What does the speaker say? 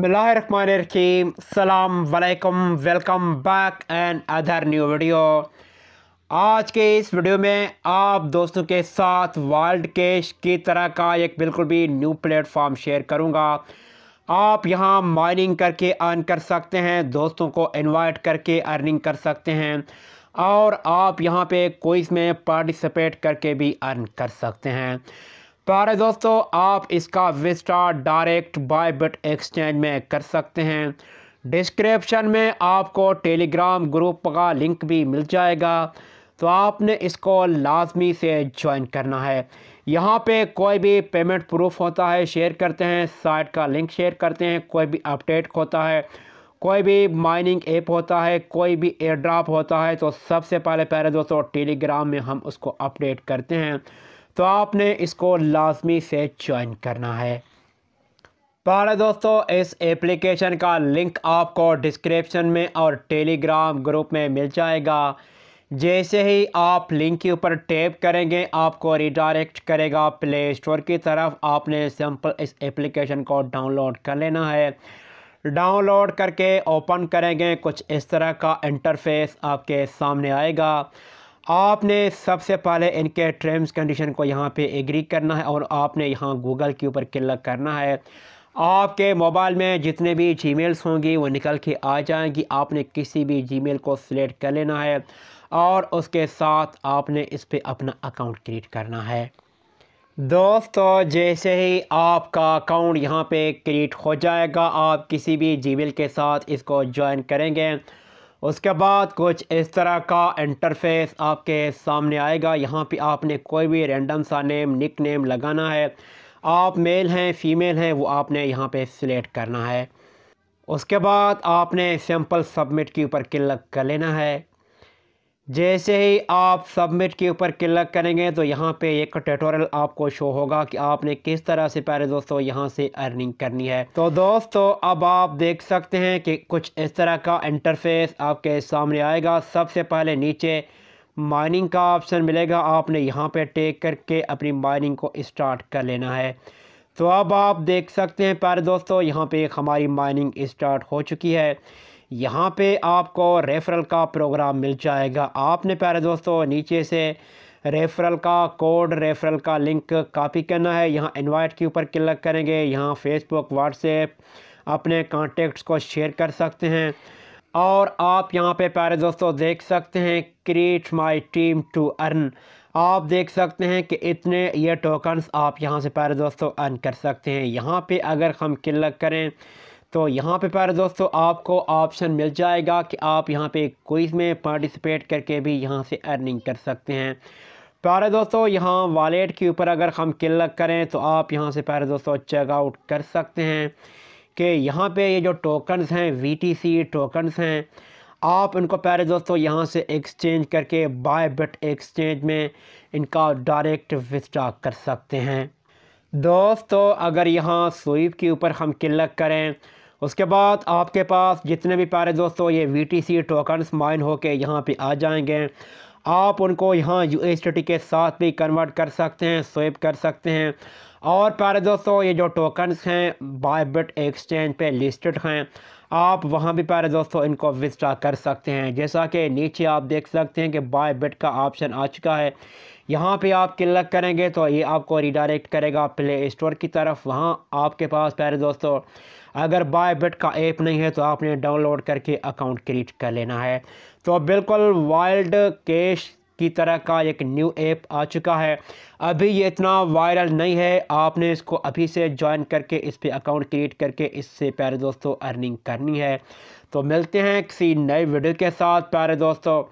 बसमीम सलाम वालेकुम welcome back and other new video आज के इस वीडियो में आप दोस्तों के साथ वर्ल्ड कैश की तरह का एक बिल्कुल भी न्यू प्लेटफॉर्म शेयर करूंगा आप यहां माइनिंग करके अर्न कर सकते हैं दोस्तों को इनवाइट करके अर्निंग कर सकते हैं और आप यहां पे कोइज में पार्टिसिपेट करके भी अर्न कर सकते हैं प्यारे दोस्तों आप इसका विस्टा डायरेक्ट बाय बट एक्सचेंज में कर सकते हैं डिस्क्रिप्शन में आपको टेलीग्राम ग्रुप का लिंक भी मिल जाएगा तो आपने इसको लाजमी से ज्वाइन करना है यहाँ पे कोई भी पेमेंट प्रूफ होता है शेयर करते हैं साइट का लिंक शेयर करते हैं कोई भी अपडेट होता है कोई भी माइनिंग ऐप होता है कोई भी एयर ड्राप होता है तो सबसे पहले पहले दोस्तों टेलीग्राम में हम उसको अपडेट करते हैं तो आपने इसको लाजमी से ज्वाइन करना है प्यारे दोस्तों इस एप्लीकेशन का लिंक आपको डिस्क्रिप्शन में और टेलीग्राम ग्रुप में मिल जाएगा जैसे ही आप लिंक के ऊपर टैप करेंगे आपको रिडायरेक्ट करेगा प्ले स्टोर की तरफ आपने सिंपल इस एप्लीकेशन को डाउनलोड कर लेना है डाउनलोड करके ओपन करेंगे कुछ इस तरह का इंटरफेस आपके सामने आएगा आपने सबसे पहले इनके टर्म्स कंडीशन को यहाँ पे एग्री करना है और आपने यहाँ गूगल के ऊपर क्लिक करना है आपके मोबाइल में जितने भी जीमेल्स होंगी वो निकल के आ जाएंगी आपने किसी भी जीमेल को सिलेक्ट कर लेना है और उसके साथ आपने इस पर अपना अकाउंट क्रिएट करना है दोस्तों जैसे ही आपका अकाउंट यहाँ पे क्रिएट हो जाएगा आप किसी भी जीमेल के साथ इसको ज्वाइन करेंगे उसके बाद कुछ इस तरह का इंटरफेस आपके सामने आएगा यहाँ पे आपने कोई भी रैंडम सा नेम निक नेम लगाना है आप मेल हैं फीमेल हैं वो आपने यहाँ पे सिलेक्ट करना है उसके बाद आपने सैम्पल सबमिट के ऊपर क्लिक कर लेना है जैसे ही आप सबमिट के ऊपर क्लिक करेंगे तो यहाँ पे एक ट्यूटोरियल आपको शो होगा कि आपने किस तरह से प्यारे दोस्तों यहाँ से अर्निंग करनी है तो दोस्तों अब आप देख सकते हैं कि कुछ इस तरह का इंटरफेस आपके सामने आएगा सबसे पहले नीचे माइनिंग का ऑप्शन मिलेगा आपने यहाँ पे टेक करके अपनी माइनिंग को स्टार्ट कर लेना है तो अब आप देख सकते हैं प्यारे दोस्तों यहाँ पर हमारी माइनिंग इस्टार्ट हो चुकी है यहाँ पे आपको रेफरल का प्रोग्राम मिल जाएगा आपने प्यारे दोस्तों नीचे से रेफरल का कोड रेफरल का लिंक कॉपी करना है यहाँ इनवाइट के ऊपर क्लिक करेंगे यहाँ फेसबुक व्हाट्सएप अपने कॉन्टेक्ट्स को शेयर कर सकते हैं और आप यहाँ पे प्यारे दोस्तों देख सकते हैं create my team to earn आप देख सकते हैं कि इतने ये टोकन्स आप यहाँ से प्यारे दोस्तों अर्न कर सकते हैं यहाँ पे अगर हम क्लिक करें तो यहाँ पे प्यारे दोस्तों आपको ऑप्शन मिल जाएगा कि आप यहाँ पे क्विज़ में पार्टिसिपेट करके भी यहाँ से अर्निंग कर सकते हैं प्यारे दोस्तों यहाँ वॉलेट के ऊपर अगर हम क्लिक करें तो आप यहाँ से प्यारे दोस्तों चेकआउट कर सकते हैं कि यहाँ पे ये जो टोकन्स हैं सी टोकन्स हैं आप इनको प्यारे दोस्तों यहाँ से एक्सचेंज करके बाय बट एक्सचेंज में इनका डायरेक्ट विस्टा कर सकते हैं दोस्तों अगर यहाँ स्वीप के ऊपर हम क्लिक करें उसके बाद आपके पास जितने भी प्यारे दोस्तों ये V T C tokens mine के यहाँ पे आ जाएंगे आप उनको यहाँ यू एस के साथ भी कन्वर्ट कर सकते हैं स्वेप कर सकते हैं और प्यारे दोस्तों ये जो टोकन्स हैं बायबिट एक्सचेंज पे लिस्टेड हैं आप वहाँ भी प्यारे दोस्तों इनको विजटा कर सकते हैं जैसा कि नीचे आप देख सकते हैं कि बायबिट का ऑप्शन आ चुका है यहाँ पे आप क्लिक करेंगे तो ये आपको रिडायरेक्ट करेगा प्ले स्टोर की तरफ वहाँ आपके पास प्यारे दोस्तों अगर बाय बेट का ऐप नहीं है तो आपने डाउनलोड करके अकाउंट क्रिएट कर लेना है तो बिल्कुल वाइल्ड कैश की तरह का एक न्यू ऐप आ चुका है अभी ये इतना वायरल नहीं है आपने इसको अभी से ज्वाइन करके इस पर अकाउंट क्रिएट करके इससे प्यारे दोस्तों अर्निंग करनी है तो मिलते हैं किसी नए वीडियो के साथ प्यारे दोस्तों